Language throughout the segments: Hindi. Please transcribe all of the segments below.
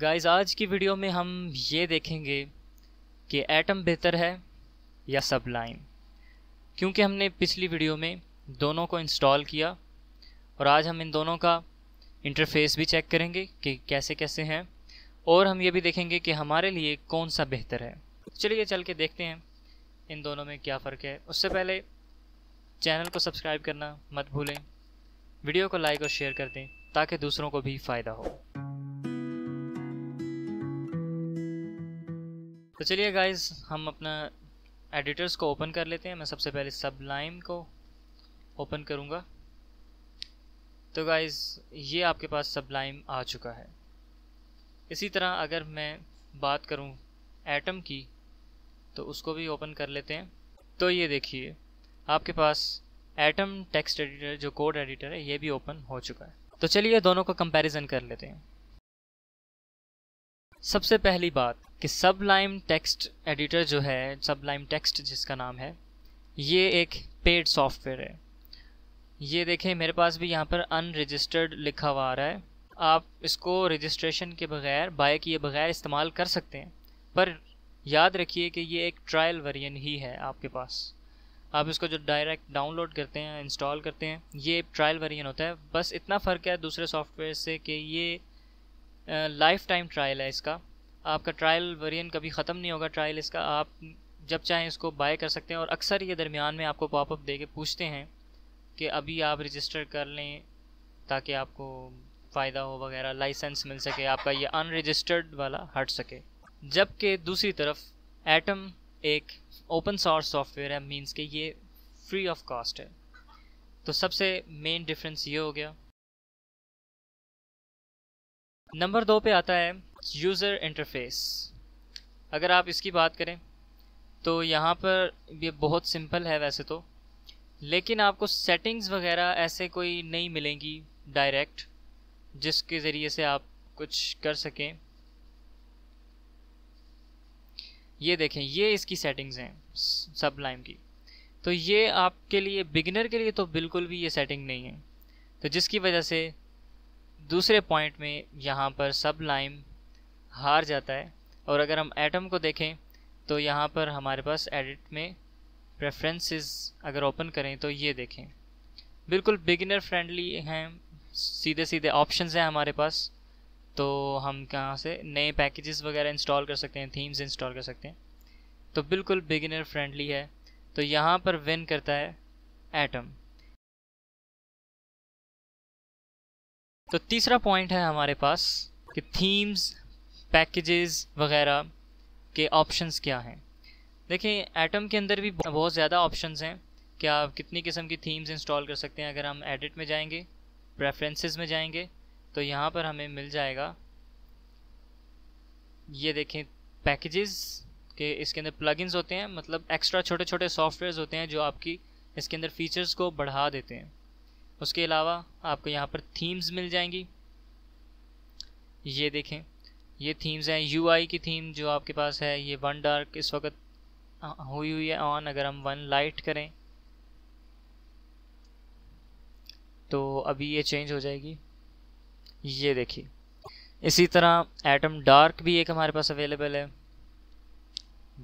गाइस आज की वीडियो में हम ये देखेंगे कि एटम बेहतर है या सबलाइन क्योंकि हमने पिछली वीडियो में दोनों को इंस्टॉल किया और आज हम इन दोनों का इंटरफेस भी चेक करेंगे कि कैसे कैसे हैं और हम ये भी देखेंगे कि हमारे लिए कौन सा बेहतर है चलिए चल के देखते हैं इन दोनों में क्या फ़र्क है उससे पहले चैनल को सब्सक्राइब करना मत भूलें वीडियो को लाइक और शेयर कर दें ताकि दूसरों को भी फ़ायदा हो तो चलिए गाइज हम अपना एडिटर्स को ओपन कर लेते हैं मैं सबसे पहले सबलाइम को ओपन करूँगा तो गाइज़ ये आपके पास सबलाइम आ चुका है इसी तरह अगर मैं बात करूँ एटम की तो उसको भी ओपन कर लेते हैं तो ये देखिए आपके पास एटम टेक्स्ट एडिटर जो कोड एडिटर है ये भी ओपन हो चुका है तो चलिए दोनों को कंपैरिजन कर लेते हैं सबसे पहली बात कि सब लाइम टेक्स्ट एडिटर जो है सब लाइम टेक्स्ट जिसका नाम है ये एक पेड सॉफ्टवेयर है ये देखें मेरे पास भी यहाँ पर अनरजिस्टर्ड लिखा हुआ आ रहा है आप इसको रजिस्ट्रेशन के बगैर बाय किए बगैर इस्तेमाल कर सकते हैं पर याद रखिए कि ये एक ट्रायल वर्जन ही है आपके पास आप इसको जो डायरेक्ट डाउनलोड करते हैं इंस्टॉल करते हैं ये ट्रायल वर्जन होता है बस इतना फ़र्क है दूसरे सॉफ्टवेयर से कि ये लाइफ टाइम ट्रायल है इसका आपका ट्रायल वेरिएंट कभी ख़त्म नहीं होगा ट्रायल इसका आप जब चाहें इसको बाय कर सकते हैं और अक्सर ये दरमियान में आपको पॉपअप दे के पूछते हैं कि अभी आप रजिस्टर कर लें ताकि आपको फ़ायदा हो वगैरह लाइसेंस मिल सके आपका ये अनरजिस्टर्ड वाला हट सके जबकि दूसरी तरफ एटम एक ओपन सोर्स सॉफ्टवेयर है मींस कि ये फ्री ऑफ कॉस्ट है तो सबसे मेन डिफरेंस ये हो गया नंबर दो पे आता है यूज़र इंटरफेस अगर आप इसकी बात करें तो यहाँ पर ये बहुत सिंपल है वैसे तो लेकिन आपको सेटिंग्स वगैरह ऐसे कोई नहीं मिलेंगी डायरेक्ट जिसके ज़रिए से आप कुछ कर सकें ये देखें ये इसकी सेटिंग्स हैं सब लाइम की तो ये आपके लिए बिगिनर के लिए तो बिल्कुल भी ये सेटिंग नहीं है तो जिसकी वजह से दूसरे पॉइंट में यहाँ पर सब लाइम हार जाता है और अगर हम एटम को देखें तो यहाँ पर हमारे पास एडिट में प्रेफरेंसेस अगर ओपन करें तो ये देखें बिल्कुल बिगिनर फ्रेंडली हैं सीधे सीधे ऑप्शंस हैं हमारे पास तो हम कहाँ से नए पैकेजेस वगैरह इंस्टॉल कर सकते हैं थीम्स इंस्टॉल कर सकते हैं तो बिल्कुल बिगिनर फ्रेंडली है तो यहाँ पर विन करता है एटम तो तीसरा पॉइंट है हमारे पास कि थीम्स पैकेजेस वगैरह के ऑप्शंस क्या हैं देखिए एटम के अंदर भी बहुत ज़्यादा ऑप्शंस हैं कि आप कितनी किस्म की थीम्स इंस्टॉल कर सकते हैं अगर हम एडिट में जाएंगे प्रेफरेंसेस में जाएंगे तो यहाँ पर हमें मिल जाएगा ये देखें पैकेजेस के इसके अंदर प्लगइन्स होते हैं मतलब एक्स्ट्रा छोटे छोटे सॉफ्टवेयर्स होते हैं जो आपकी इसके अंदर फीचर्स को बढ़ा देते हैं उसके अलावा आपको यहाँ पर थीम्स मिल जाएंगी ये देखें ये थीम्स हैं यू आई की थीम जो आपके पास है ये वन डार्क इस वक्त हुई हुई है ऑन अगर हम वन लाइट करें तो अभी ये चेंज हो जाएगी ये देखिए इसी तरह एटम डार्क भी एक हमारे पास अवेलेबल है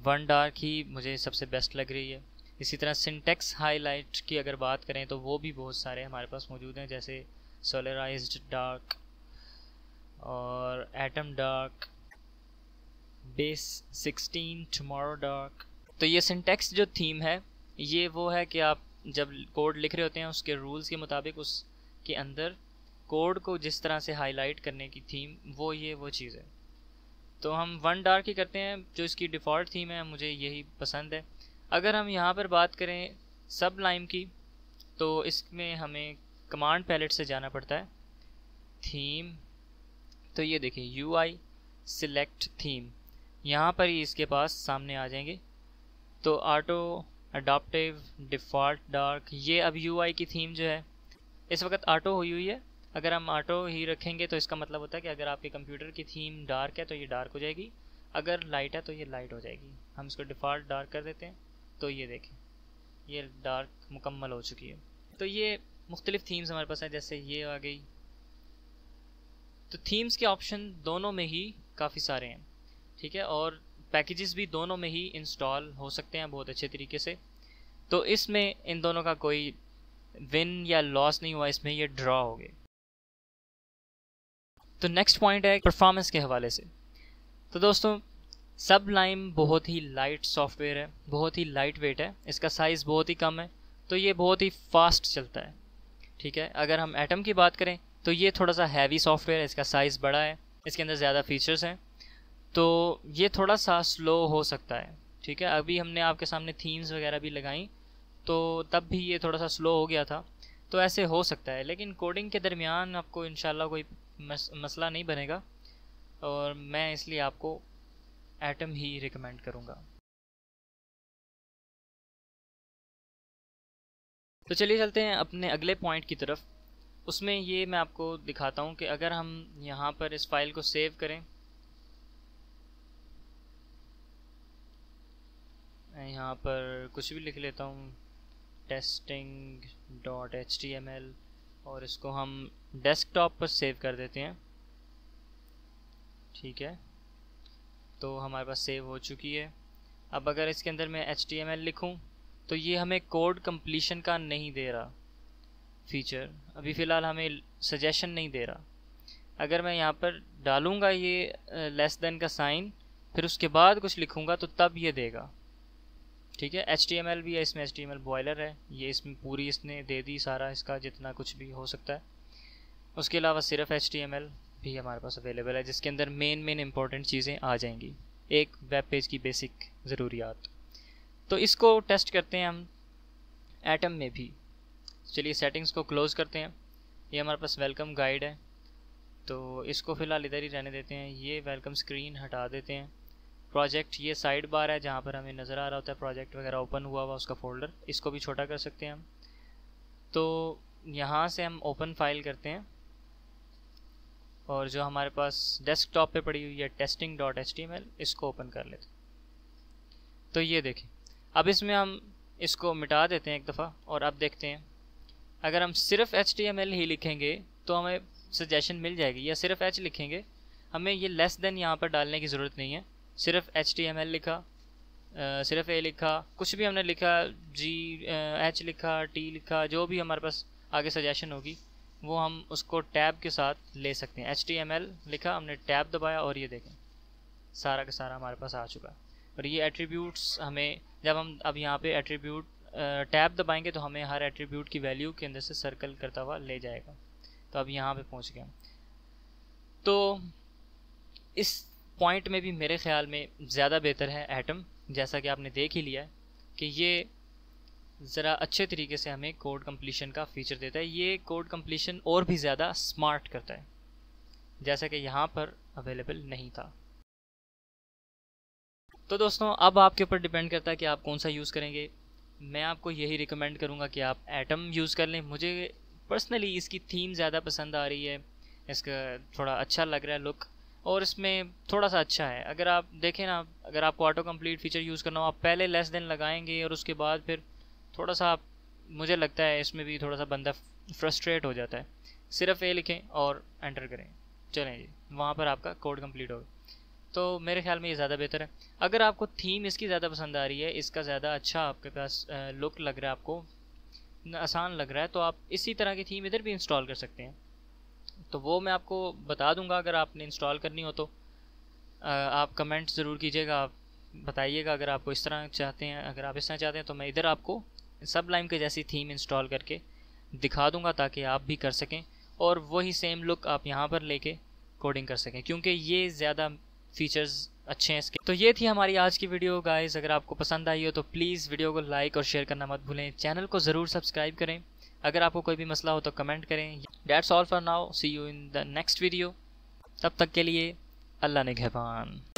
वन डार्क ही मुझे सबसे बेस्ट लग रही है इसी तरह सिंटेक्स हाईलाइट की अगर बात करें तो वो भी बहुत सारे हमारे पास मौजूद हैं जैसे सोलराइज्ड डार्क और Atom dark base 16 tomorrow dark तो ये सिंटेक्स जो थीम है ये वो है कि आप जब कोड लिख रहे होते हैं उसके रूल्स के मुताबिक उसके अंदर कोड को जिस तरह से हाईलाइट करने की थीम वो ये वो चीज़ है तो हम वन डार्क ही करते हैं जो इसकी डिफ़ॉल्ट थीम है मुझे यही पसंद है अगर हम यहाँ पर बात करें सब लाइम की तो इसमें हमें कमांड पैलेट से जाना पड़ता है थीम तो ये देखें यू आई सिलेक्ट थीम यहाँ पर ही इसके पास सामने आ जाएंगे तो ऑटो अडाप्टिव डिफ़ॉल्ट डार्क ये अब यू की थीम जो है इस वक्त ऑटो हुई हुई है अगर हम ऑटो ही रखेंगे तो इसका मतलब होता है कि अगर आपके कंप्यूटर की थीम डार्क है तो ये डार्क हो जाएगी अगर लाइट है तो ये लाइट हो जाएगी हम इसको डिफ़ॉल्ट डार्क कर देते हैं तो ये देखें ये डार्क मुकम्मल हो चुकी है तो ये मुख्तलिफ़ थीम्स हमारे पास हैं जैसे ये आ गई तो थीम्स के ऑप्शन दोनों में ही काफ़ी सारे हैं ठीक है और पैकेजेस भी दोनों में ही इंस्टॉल हो सकते हैं बहुत अच्छे तरीके से तो इसमें इन दोनों का कोई विन या लॉस नहीं हुआ इसमें ये ड्रॉ हो गए तो नेक्स्ट पॉइंट है परफॉर्मेंस के हवाले से तो दोस्तों सब लाइम बहुत ही लाइट सॉफ्टवेयर है बहुत ही लाइट वेट है इसका साइज़ बहुत ही कम है तो ये बहुत ही फास्ट चलता है ठीक है अगर हम एटम की बात करें तो ये थोड़ा सा हैवी सॉफ्टवेयर है इसका साइज़ बड़ा है इसके अंदर ज़्यादा फीचर्स हैं तो ये थोड़ा सा स्लो हो सकता है ठीक है अभी हमने आपके सामने थीम्स वगैरह भी लगाई तो तब भी ये थोड़ा सा स्लो हो गया था तो ऐसे हो सकता है लेकिन कोडिंग के दरमियान आपको इन कोई मसला नहीं बनेगा और मैं इसलिए आपको एटम ही रिकमेंड करूँगा तो चलिए चलते हैं अपने अगले पॉइंट की तरफ उसमें ये मैं आपको दिखाता हूँ कि अगर हम यहाँ पर इस फाइल को सेव करें यहाँ पर कुछ भी लिख लेता हूँ testing dot H T M L और इसको हम डेस्कटॉप पर सेव कर देते हैं ठीक है तो हमारे पास सेव हो चुकी है अब अगर इसके अंदर मैं एच टी एम एल लिखूँ तो ये हमें कोड कम्प्लीशन का नहीं दे रहा फीचर अभी फ़िलहाल हमें सजेशन नहीं दे रहा अगर मैं यहाँ पर डालूँगा ये लेस देन का साइन फिर उसके बाद कुछ लिखूँगा तो तब ये देगा ठीक है एच भी है इसमें एच टी बॉयलर है ये इसमें पूरी इसने दे दी सारा इसका जितना कुछ भी हो सकता है उसके अलावा सिर्फ एच भी हमारे पास अवेलेबल है जिसके अंदर मेन मेन इंपॉर्टेंट चीज़ें आ जाएंगी एक वेब पेज की बेसिक ज़रूरियात तो इसको टेस्ट करते हैं हम एटम में भी चलिए सेटिंग्स को क्लोज़ करते हैं ये हमारे पास वेलकम गाइड है तो इसको फ़िलहाल इधर ही रहने देते हैं ये वेलकम स्क्रीन हटा देते हैं प्रोजेक्ट ये साइड बार है जहाँ पर हमें नज़र आ रहा होता है प्रोजेक्ट वगैरह ओपन हुआ हुआ उसका फ़ोल्डर इसको भी छोटा कर सकते हैं हम तो यहाँ से हम ओपन फाइल करते हैं और जो हमारे पास डेस्कटॉप पे पड़ी हुई है टेस्टिंग डॉट एच इसको ओपन कर लेते तो ये देखें अब इसमें हम इसको मिटा देते हैं एक दफ़ा और अब देखते हैं अगर हम सिर्फ एच टी एम एल ही लिखेंगे तो हमें सजेशन मिल जाएगी या सिर्फ एच लिखेंगे हमें ये लेस देन यहाँ पर डालने की ज़रूरत नहीं है सिर्फ एच टी एम एल लिखा आ, सिर्फ ए लिखा कुछ भी हमने लिखा जी एच लिखा टी लिखा जो भी हमारे पास आगे सजेशन होगी वो हम उसको टैब के साथ ले सकते हैं एच टी एम एल लिखा हमने टैब दबाया और ये देखें सारा का सारा हमारे पास आ चुका और ये एट्रीब्यूट्स हमें जब हम अब यहाँ पे एट्रीब्यूट टैब दबाएंगे तो हमें हर एट्रीब्यूट की वैल्यू के अंदर से सर्कल करता हुआ ले जाएगा तो अब यहाँ पे पहुँच गया तो इस पॉइंट में भी मेरे ख्याल में ज़्यादा बेहतर है एटम जैसा कि आपने देख ही लिया है कि ये ज़रा अच्छे तरीके से हमें कोड कम्पलीशन का फीचर देता है ये कोड कम्प्लीशन और भी ज़्यादा स्मार्ट करता है जैसा कि यहाँ पर अवेलेबल नहीं था तो दोस्तों अब आपके ऊपर डिपेंड करता है कि आप कौन सा यूज़ करेंगे मैं आपको यही रिकमेंड करूँगा कि आप एटम यूज़ कर लें मुझे पर्सनली इसकी थीम ज़्यादा पसंद आ रही है इसका थोड़ा अच्छा लग रहा है लुक और इसमें थोड़ा सा अच्छा है अगर आप देखें ना अगर आपको ऑटो कम्प्लीट फीचर यूज़ करना हो आप पहले लेस देन लगाएंगे और उसके बाद फिर थोड़ा सा आप मुझे लगता है इसमें भी थोड़ा सा बंदा फ्रस्ट्रेट हो जाता है सिर्फ ए लिखें और एंटर करें चलें जी वहाँ पर आपका कोड कम्प्लीट होगा तो मेरे ख्याल में ये ज़्यादा बेहतर है अगर आपको थीम इसकी ज़्यादा पसंद आ रही है इसका ज़्यादा अच्छा आपके पास लुक लग रहा है आपको आसान लग रहा है तो आप इसी तरह की थीम इधर भी इंस्टॉल कर सकते हैं तो वो मैं आपको बता दूंगा अगर आपने इंस्टॉल करनी हो तो आप कमेंट ज़रूर कीजिएगा आप बताइएगा अगर आपको इस तरह चाहते हैं अगर आप इस तरह चाहते हैं तो मैं इधर आपको सब लाइम के जैसी थीम इंस्टॉल करके दिखा दूंगा ताकि आप भी कर सकें और वही सेम लुक आप यहाँ पर लेके कोडिंग कर सकें क्योंकि ये ज़्यादा फीचर्स अच्छे हैं इसके तो ये थी हमारी आज की वीडियो गाइस अगर आपको पसंद आई हो तो प्लीज़ वीडियो को लाइक और शेयर करना मत भूलें चैनल को ज़रूर सब्सक्राइब करें अगर आपको कोई भी मसला हो तो कमेंट करें that's all for now see you in the next video तब तक के लिए अल्लाह ने